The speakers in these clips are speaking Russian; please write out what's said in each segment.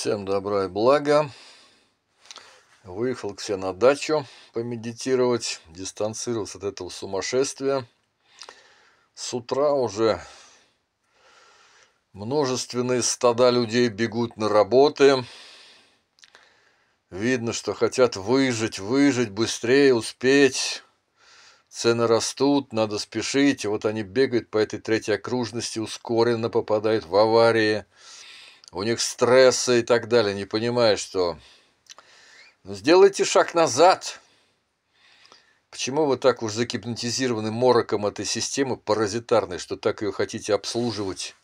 Всем добра и блага. Выехал к себе на дачу помедитировать, дистанцироваться от этого сумасшествия. С утра уже множественные стада людей бегут на работы. Видно, что хотят выжить, выжить, быстрее успеть. Цены растут, надо спешить. И вот они бегают по этой третьей окружности, ускоренно попадают в аварии у них стрессы и так далее, не понимая, что... «Ну, сделайте шаг назад. Почему вы так уж загипнотизированы мороком этой системы паразитарной, что так ее хотите обслуживать?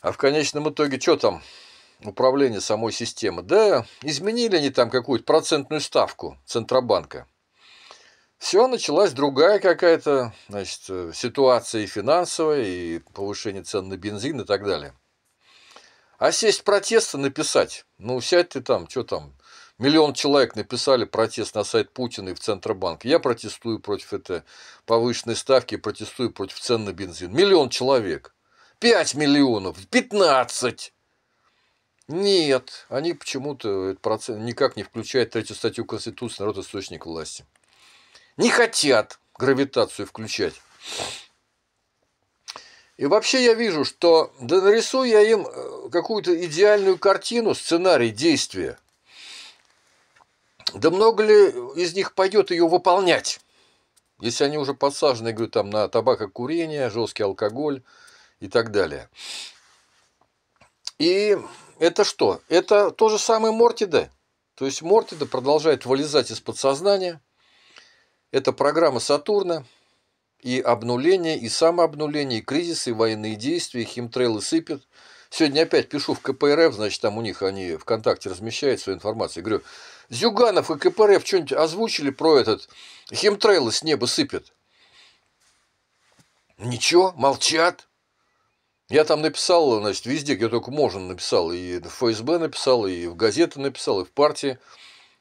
А в конечном итоге что там? Управление самой системы. Да, изменили они там какую-то процентную ставку Центробанка. Все, началась другая какая-то значит, э, ситуация и финансовая, и повышение цен на бензин и так далее. А сесть протесты написать, ну сядь ты там, что там, миллион человек написали протест на сайт Путина и в Центробанк. Я протестую против этой повышенной ставки, протестую против цен на бензин. Миллион человек. пять миллионов, пятнадцать. Нет, они почему-то этот процент никак не включают третью статью Конституции народ источник власти. Не хотят гравитацию включать. И вообще я вижу, что да нарисую я им э, какую-то идеальную картину, сценарий действия. Да много ли из них пойдет ее выполнять? Если они уже подсажены, говорю, там на табакокурение, жесткий алкоголь и так далее. И это что? Это то же самое Мортида. То есть Мортида продолжает вылезать из подсознания. Это программа Сатурна – и обнуление, и самообнуление, и кризисы, и военные действия, химтрейлы сыпят. Сегодня опять пишу в КПРФ, значит, там у них они ВКонтакте размещают свою информацию. Говорю, Зюганов и КПРФ что-нибудь озвучили про этот химтрейлы с неба сыпят? Ничего, молчат. Я там написал, значит, везде, где только можно написал, и в ФСБ написал, и в газеты написал, и в партии.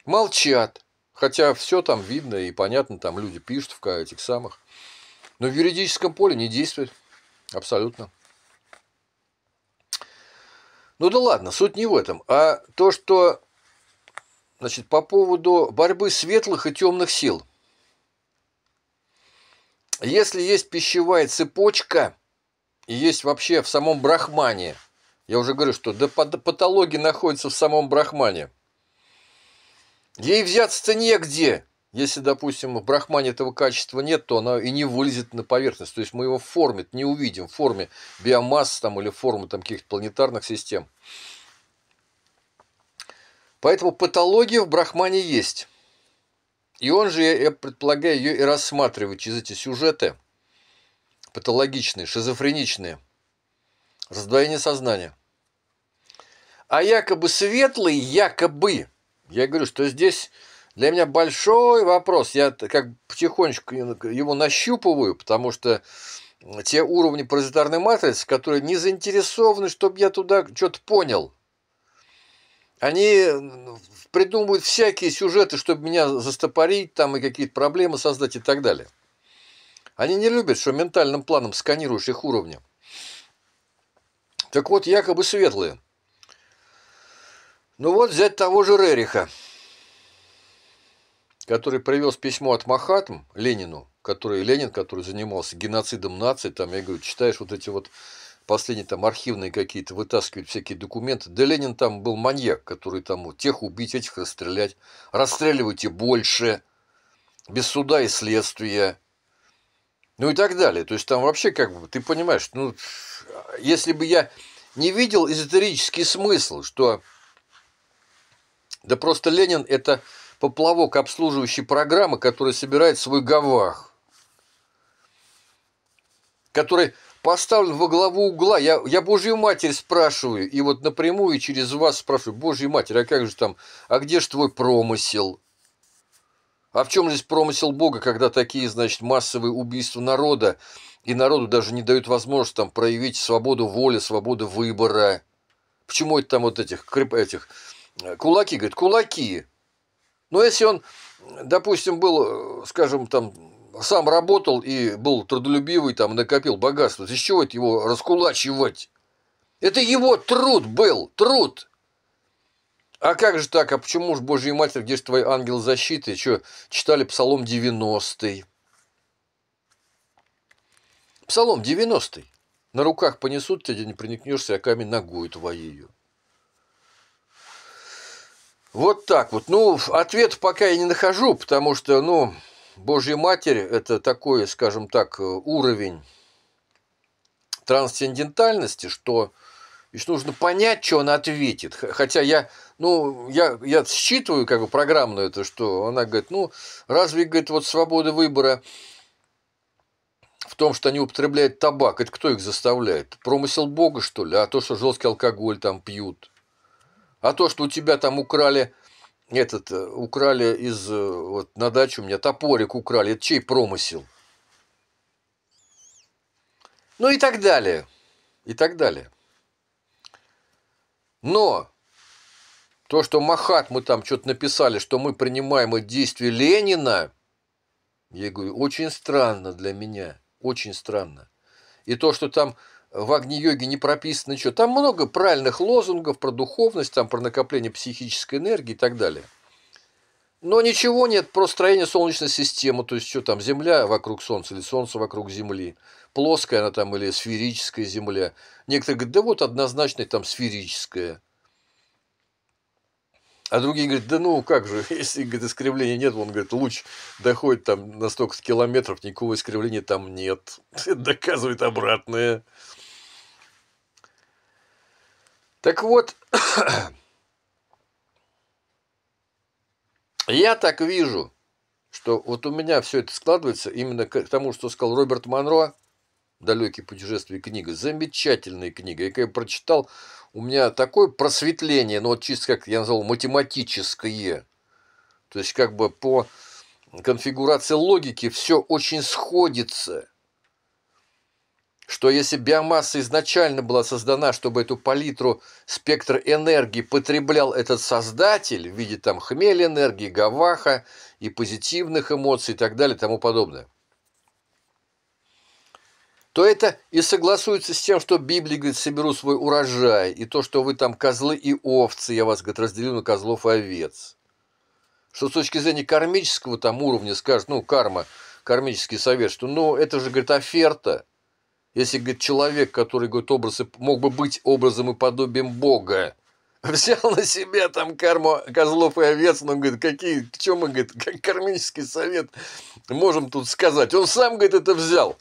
Молчат. Хотя все там видно и понятно, там люди пишут в этих самых. Но в юридическом поле не действует. Абсолютно. Ну да ладно, суть не в этом, а то, что значит, по поводу борьбы светлых и темных сил. Если есть пищевая цепочка, и есть вообще в самом брахмане, я уже говорю, что да патология находится в самом брахмане, ей взяться негде. Если, допустим, в брахмане этого качества нет, то она и не вылезет на поверхность. То есть мы его в форме не увидим, в форме биомасс там, или формы там, каких-то планетарных систем. Поэтому патология в брахмане есть. И он же, я предполагаю, ее и рассматривает через эти сюжеты патологичные, шизофреничные, раздвоение сознания. А якобы светлый, якобы, я говорю, что здесь для меня большой вопрос. Я как потихонечку его нащупываю, потому что те уровни паразитарной матрицы, которые не заинтересованы, чтобы я туда что-то понял. Они придумывают всякие сюжеты, чтобы меня застопорить, там и какие-то проблемы создать и так далее. Они не любят, что ментальным планом сканируешь их уровни. Так вот, якобы светлые. Ну вот взять того же Рериха – который привез письмо от Махатм Ленину, который Ленин, который занимался геноцидом наций, там, я говорю, читаешь вот эти вот последние там архивные какие-то, вытаскивают всякие документы. Да Ленин там был маньяк, который там вот тех убить, этих расстрелять. Расстреливайте больше, без суда и следствия. Ну и так далее. То есть там вообще как бы, ты понимаешь, ну, если бы я не видел эзотерический смысл, что да просто Ленин это поплавок обслуживающей программы, которая собирает свой гавах, который поставлен во главу угла. Я, я Божью Матерь спрашиваю, и вот напрямую через вас спрашиваю, Божья Матерь, а как же там, а где же твой промысел? А в чем здесь промысел Бога, когда такие, значит, массовые убийства народа, и народу даже не дают возможность там проявить свободу воли, свободу выбора? Почему это там вот этих, этих э, кулаки, говорит, кулаки, но если он, допустим, был, э, скажем, там, сам работал и был трудолюбивый, там, накопил богатство, из чего это его раскулачивать? Это его труд был, труд. А как же так? А почему же, Божья Матерь, где же твой ангел защиты? Что, читали Псалом 90-й. Псалом 90-й. На руках понесут тебя, не проникнешься, а камень ногою твоею. Вот так вот. Ну, ответ пока я не нахожу, потому что, ну, Божья Матерь – это такой, скажем так, э, уровень трансцендентальности, что еще нужно понять, что она ответит. Хотя я, ну, я, я считываю как бы программно это, что она говорит, ну, разве, говорит, вот свобода выбора в том, что они употребляют табак, это кто их заставляет? Промысел Бога, что ли? А то, что жесткий алкоголь там пьют – а то, что у тебя там украли этот, э, украли из, э, вот на дачу у меня топорик украли, это чей промысел? Ну и так далее, и так далее. Но то, что Махат мы там что-то написали, что мы принимаем от действий Ленина, я говорю, очень странно для меня, очень странно. И то, что там в Агни-йоге не прописано что Там много правильных лозунгов про духовность, там про накопление психической энергии и так далее. Но ничего нет про строение Солнечной системы, то есть что там, Земля вокруг Солнца или Солнце вокруг Земли, плоская она там или сферическая Земля. Некоторые говорят, да вот однозначно там сферическая. А другие говорят, да ну как же, если говорит, искривления нет, он говорит, луч доходит там на столько километров, никакого искривления там нет. Это доказывает обратное. Так вот, я так вижу, что вот у меня все это складывается именно к тому, что сказал Роберт Монро, «Далекие путешествия» книга, замечательная книга. Я когда прочитал, у меня такое просветление, ну вот чисто как я назвал, математическое. То есть как бы по конфигурации логики все очень сходится – что если биомасса изначально была создана, чтобы эту палитру спектр энергии потреблял этот создатель в виде там хмель энергии, гаваха и позитивных эмоций и так далее и тому подобное, то это и согласуется с тем, что Библия говорит, соберу свой урожай, и то, что вы там козлы и овцы, я вас, говорит, разделю на козлов и овец. Что с точки зрения кармического там уровня скажет, ну, карма, кармический совет, что ну, это же, говорит, оферта – если, говорит, человек, который, говорит, образ, мог бы быть образом и подобием Бога, взял на себя там карму козлов и овец, но, ну, говорит, какие, к чему, говорит, как кармический совет можем тут сказать. Он сам, говорит, это взял.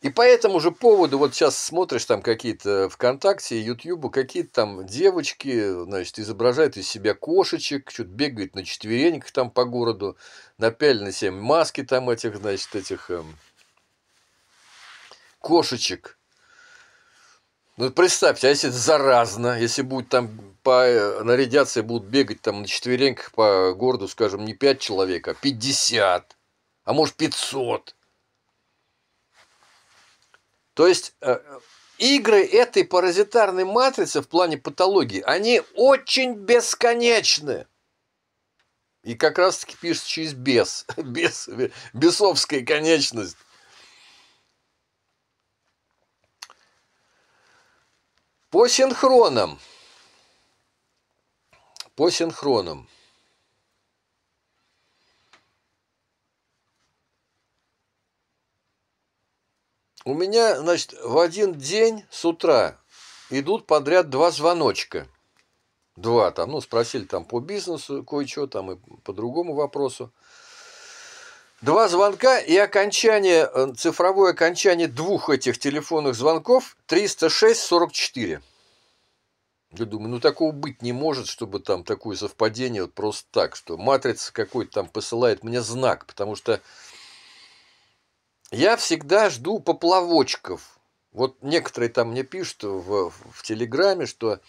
И по этому же поводу, вот сейчас смотришь там какие-то э, ВКонтакте, Ютьюбу, какие-то там девочки, значит, изображают из себя кошечек, что-то бегают на четвереньках там по городу, напяли на себя маски там этих, значит, этих эм, кошечек. Ну, представьте, а если это заразно, если будет там по э, нарядятся и будут бегать там на четвереньках по городу, скажем, не 5 человек, а 50, а может 500. То есть э, игры этой паразитарной матрицы в плане патологии, они очень бесконечны. И как раз-таки пишет через бес, бес, бесовская конечность. По синхронам. По синхронам. У меня, значит, в один день с утра идут подряд два звоночка. Два там, ну, спросили там по бизнесу кое-что, там и по другому вопросу. Два звонка и окончание, э, цифровое окончание двух этих телефонных звонков 306-44. Я думаю, ну такого быть не может, чтобы там такое совпадение вот просто так, что матрица какой-то там посылает мне знак, потому что я всегда жду поплавочков. Вот некоторые там мне пишут в, в Телеграме, что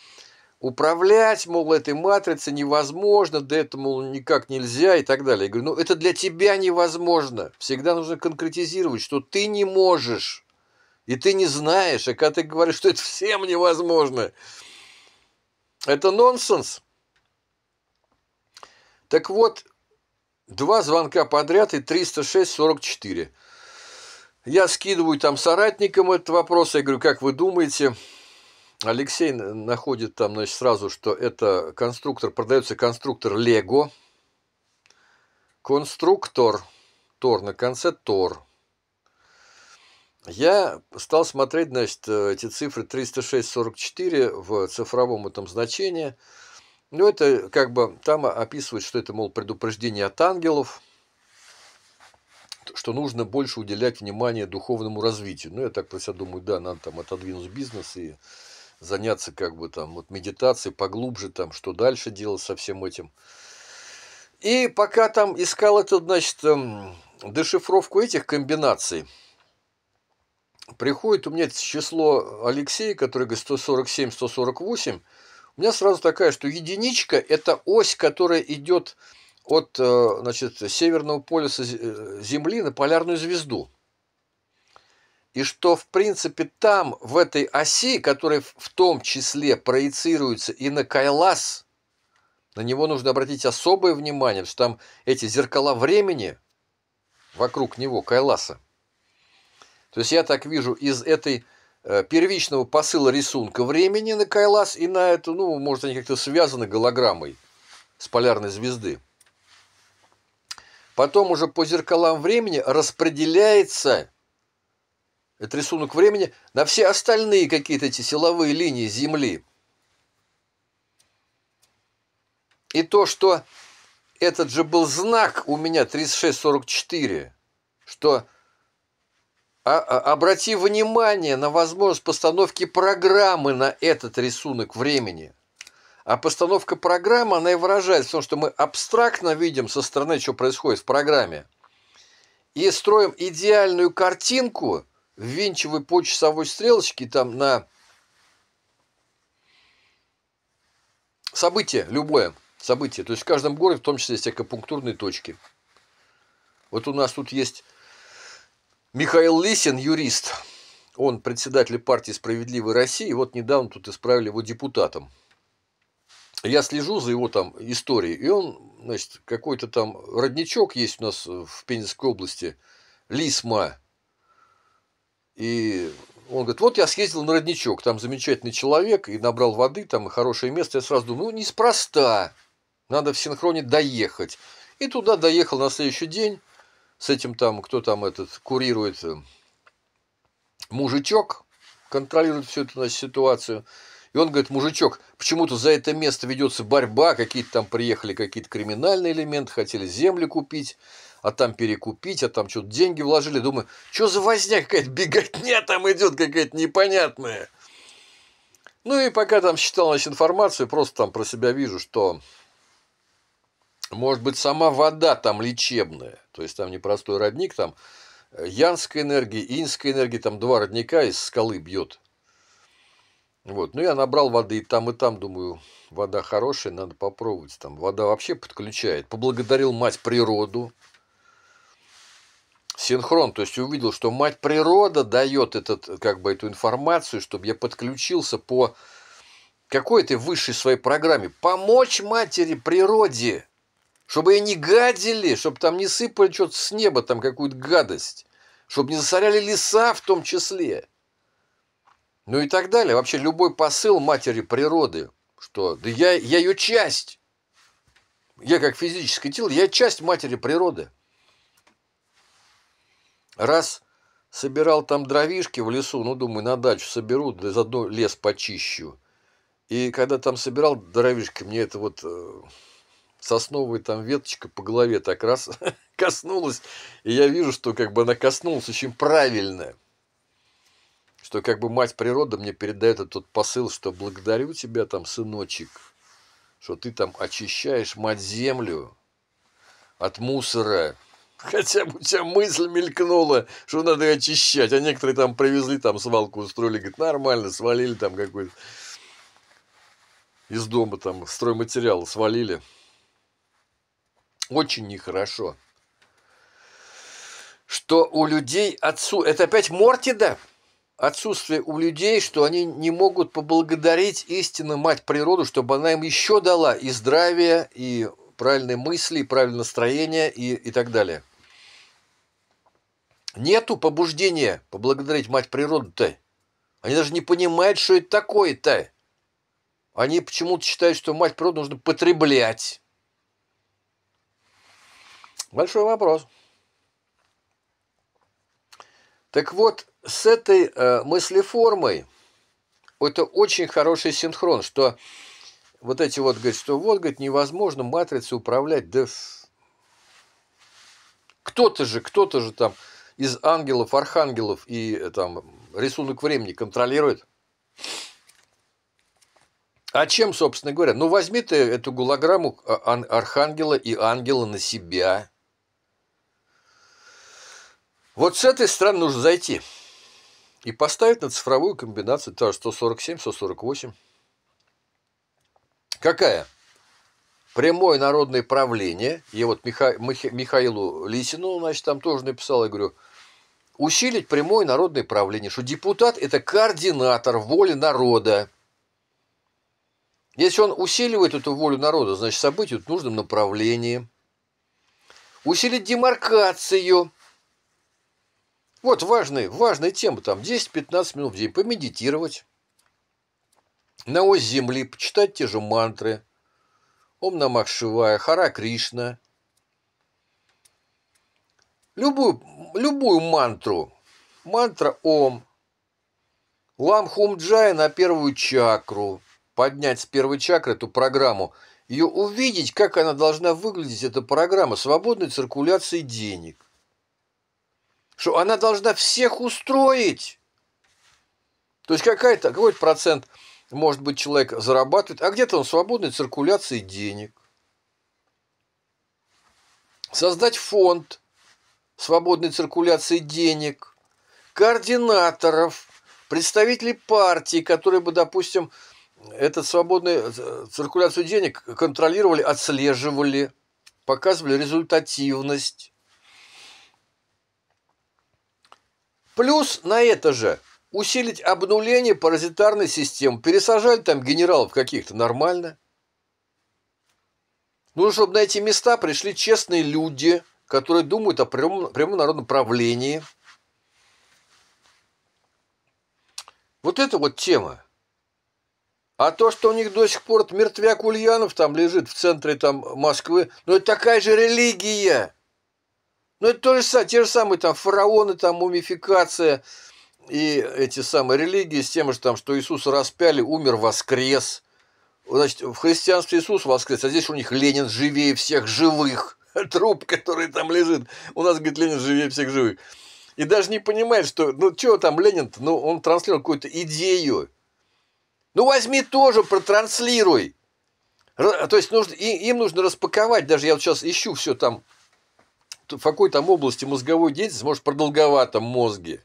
управлять, мол, этой матрицей невозможно, да это, мол, никак нельзя и так далее. Я говорю, ну это для тебя невозможно. Всегда нужно конкретизировать, что ты не можешь, и ты не знаешь, а когда ты говоришь, что это всем невозможно, это нонсенс. Так вот, два звонка подряд и 306-44. Я скидываю там соратникам этот вопрос, я говорю, как вы думаете, Алексей находит там, значит, сразу, что это конструктор, продается конструктор Лего. Конструктор, Тор, на конце Тор. Я стал смотреть, значит, э, эти цифры 306-44 в цифровом этом значении. Ну, это как бы там описывает, что это, мол, предупреждение от ангелов, что нужно больше уделять внимание духовному развитию. Ну, я так про себя думаю, да, надо там отодвинуть бизнес и заняться как бы там вот медитацией поглубже, там, что дальше делать со всем этим. И пока там искал эту, значит, эм, дешифровку этих комбинаций, приходит у меня число Алексея, который говорит 147, 148, у меня сразу такая, что единичка – это ось, которая идет от э, значит, северного полюса э, Земли на полярную звезду – и что в принципе там, в этой оси, которая в том числе проецируется и на Кайлас, на него нужно обратить особое внимание, потому что там эти зеркала времени вокруг него, Кайласа. То есть я так вижу из этой э, первичного посыла рисунка времени на Кайлас и на эту, ну, может, они как-то связаны голограммой с полярной звезды. Потом уже по зеркалам времени распределяется это рисунок времени, на все остальные какие-то эти силовые линии Земли. И то, что этот же был знак у меня 3644, что а, а, обрати внимание на возможность постановки программы на этот рисунок времени. А постановка программы, она и выражается в том, что мы абстрактно видим со стороны, что происходит в программе, и строим идеальную картинку – ввинчивая по часовой стрелочке там на событие, любое событие. То есть в каждом городе в том числе есть акупунктурные точки. Вот у нас тут есть Михаил Лисин, юрист. Он председатель партии «Справедливой России». Вот недавно тут исправили его депутатом. Я слежу за его там историей. И он, значит, какой-то там родничок есть у нас в Пензенской области. Лисма. И он говорит, вот я съездил на родничок, там замечательный человек, и набрал воды, там и хорошее место. Я сразу думаю, ну, неспроста, надо в синхроне доехать. И туда доехал на следующий день с этим там, кто там этот курирует, э, мужичок, контролирует всю эту значит, ситуацию. И он говорит, мужичок, почему-то за это место ведется борьба, какие-то там приехали какие-то криминальные элементы, хотели землю купить, а там перекупить, а там что-то деньги вложили. Думаю, что за возня какая-то беготня а там идет какая-то непонятная. Ну и пока там считал значит, информацию, просто там про себя вижу, что может быть сама вода там лечебная, то есть там непростой родник, там э, янской энергии, инской энергии, там два родника из скалы бьет. Вот, ну я набрал воды и там, и там, думаю, вода хорошая, надо попробовать. Там вода вообще подключает. Поблагодарил мать природу, синхрон, то есть увидел, что мать природа дает этот, как бы эту информацию, чтобы я подключился по какой-то высшей своей программе, помочь матери природе, чтобы ее не гадили, чтобы там не сыпали что-то с неба, там какую-то гадость, чтобы не засоряли леса в том числе. Ну и так далее. Вообще любой посыл матери природы, что да я, я ее часть. Я как физическое тело, я часть матери природы. Раз собирал там дровишки в лесу, ну, думаю, на дачу соберу, да заодно лес почищу. И когда там собирал дровишки, мне это вот э, сосновая там веточка по голове так раз коснулась, и я вижу, что как бы она коснулась очень правильно, что как бы мать природа мне передает этот посыл, что благодарю тебя там, сыночек, что ты там очищаешь мать землю от мусора, Хотя бы у тебя мысль мелькнула, что надо очищать. А некоторые там привезли, там свалку устроили, говорит, нормально, свалили там какой-то из дома там стройматериал свалили. Очень нехорошо. Что у людей отцу... Это опять Мортида? Отсутствие у людей, что они не могут поблагодарить истинно мать природу, чтобы она им еще дала и здравие, и правильные мысли, и правильное настроение, и, и так далее. Нету побуждения поблагодарить мать природу-то. Они даже не понимают, что это такое-то. Они почему-то считают, что мать природу нужно потреблять. Большой вопрос. Так вот, с этой э, мыслеформой это очень хороший синхрон, что вот эти вот, говорит, что вот, говорит, невозможно матрицей управлять, да кто-то же, кто-то же там из ангелов, архангелов и э, там рисунок времени контролирует. А чем, собственно говоря? Ну, возьми ты эту голограмму а, архангела и ангела на себя. Вот с этой стороны нужно зайти и поставить на цифровую комбинацию та же 147, 148. Какая? Прямое народное правление. Я вот Миха... Миха... Михаилу Лисину, значит, там тоже написал, я говорю, усилить прямое народное правление, что депутат – это координатор воли народа. Если он усиливает эту волю народа, значит, события в нужном направлении. Усилить демаркацию. Вот важные важная тема, там 10-15 минут в день, помедитировать. На ось земли почитать те же мантры. Ом Намах Шивая, Хара Кришна – Любую, любую мантру. Мантра Ом. Лам Джая на первую чакру. Поднять с первой чакры эту программу. Ее увидеть, как она должна выглядеть, эта программа свободной циркуляции денег. Что она должна всех устроить. То есть какая-то, какой-то процент, может быть, человек зарабатывает, а где-то он свободной циркуляции денег. Создать фонд – свободной циркуляции денег, координаторов, представителей партии, которые бы, допустим, этот свободную э, циркуляцию денег контролировали, отслеживали, показывали результативность. Плюс на это же усилить обнуление паразитарной системы. Пересажали там генералов каких-то нормально. Нужно, чтобы на эти места пришли честные люди – которые думают о прямом, прямом народном правлении. Вот это вот тема. А то, что у них до сих пор мертвяк Ульянов там лежит в центре там Москвы, ну это такая же религия. Ну это то же самое, те же самые там фараоны, там мумификация и эти самые религии с тем же там, что Иисуса распяли, умер, воскрес. Значит, в христианстве Иисус воскрес, а здесь у них Ленин живее всех живых. труп, который там лежит. У нас, говорит, Ленин живее всех живых. И даже не понимает, что, ну, что там ленин -то? Ну, он транслировал какую-то идею. Ну, возьми тоже, протранслируй. То есть, нужно, и, им нужно распаковать. Даже я вот сейчас ищу все там, в какой там области мозговой деятельности, может, продолговатом мозге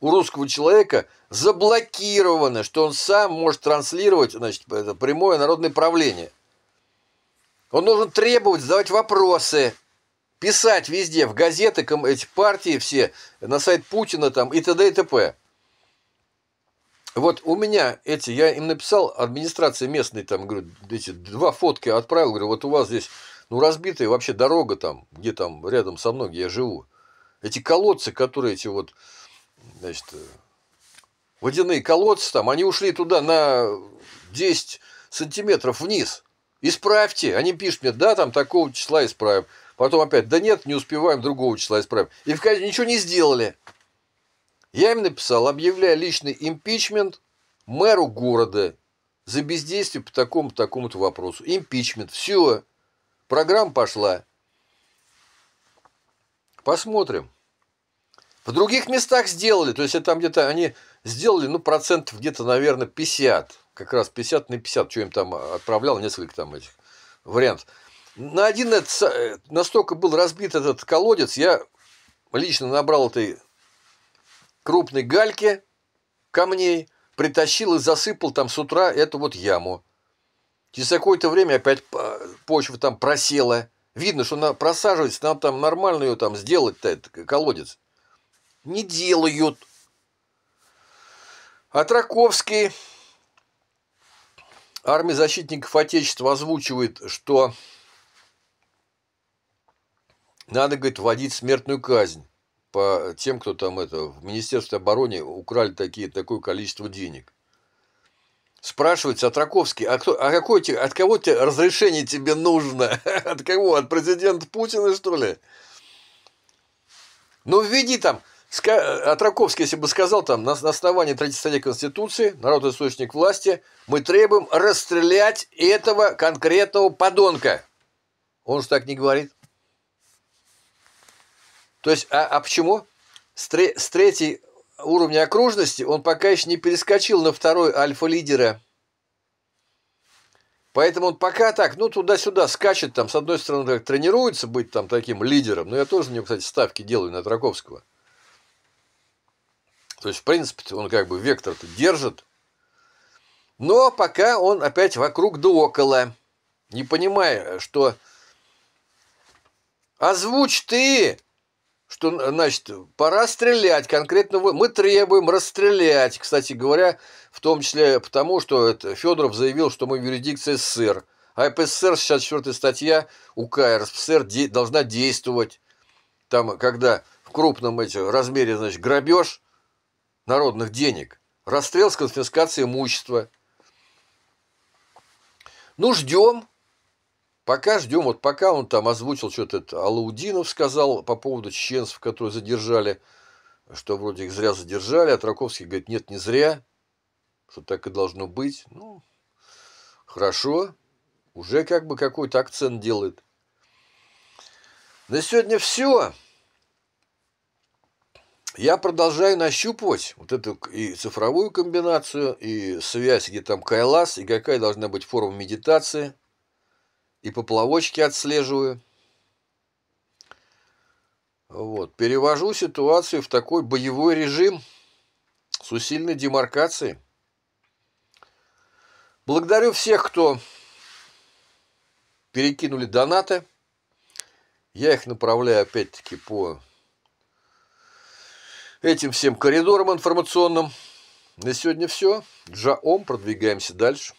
у русского человека заблокировано, что он сам может транслировать значит, это прямое народное правление. Он должен требовать, задавать вопросы, писать везде, в газеты, эти партии все, на сайт Путина там и т.д. и т.п. Вот у меня эти, я им написал, администрация местной, там, говорю, эти два фотки отправил, говорю, вот у вас здесь, ну, разбитая вообще дорога там, где там рядом со мной, где я живу. Эти колодцы, которые эти вот, значит, водяные колодцы там, они ушли туда на 10 сантиметров вниз. Исправьте. Они пишут мне, да, там такого числа исправим. Потом опять, да нет, не успеваем, другого числа исправим. И в конце ничего не сделали. Я им написал, объявляя личный импичмент мэру города за бездействие по такому-то такому, вопросу. Импичмент. Все. Программа пошла. Посмотрим. В других местах сделали. То есть, это там где-то они сделали, ну, процентов где-то, наверное, 50 как раз 50 на 50, что им там отправлял, несколько там этих вариантов. На один этот, э, настолько был разбит этот колодец, я лично набрал этой крупной гальки камней, притащил и засыпал там с утра эту вот яму. Через какое-то время опять почва там просела. Видно, что она просаживается, нам там нормально ее там сделать этот колодец. Не делают. А Траковский Армия защитников Отечества озвучивает, что надо, говорит, вводить смертную казнь по тем, кто там это, в Министерстве обороны украли такие, такое количество денег. Спрашивается, а а, кто, а какое, от кого тебе разрешение тебе нужно? От кого? От президента Путина, что ли? Ну, введи там Э, Атраковский, если бы сказал там, на основании 30 Конституции, народ источник власти, мы требуем расстрелять этого конкретного подонка. Он же так не говорит. То есть, а, а почему? С, тре с третьей уровня окружности он пока еще не перескочил на второй альфа-лидера. Поэтому он пока так, ну, туда-сюда скачет, там, с одной стороны, тренируется быть там таким лидером, но я тоже, на него, кстати, ставки делаю на Траковского – то есть, в принципе, он как бы вектор-то держит, но пока он опять вокруг да около, не понимая, что озвучь ты, что, значит, пора стрелять конкретно. Мы требуем расстрелять, кстати говоря, в том числе потому, что Федоров заявил, что мы в юрисдикции СССР. А ПССР, 64 статья УК РСФСР де... должна действовать. Там, когда в крупном эти, размере, значит, грабеж – народных денег, расстрел с конфискацией имущества. Ну, ждем. Пока ждем, вот пока он там озвучил что-то, Алаудинов сказал по поводу чеченцев, которые задержали, что вроде их зря задержали, а Траковский говорит, нет, не зря, что так и должно быть. Ну, хорошо, уже как бы какой-то акцент делает. На сегодня все я продолжаю нащупывать вот эту и цифровую комбинацию, и связь, где там кайлас, и какая должна быть форма медитации, и поплавочки отслеживаю. Вот. Перевожу ситуацию в такой боевой режим с усиленной демаркацией. Благодарю всех, кто перекинули донаты. Я их направляю опять-таки по этим всем коридором информационным. На сегодня все. Джаом. Продвигаемся дальше.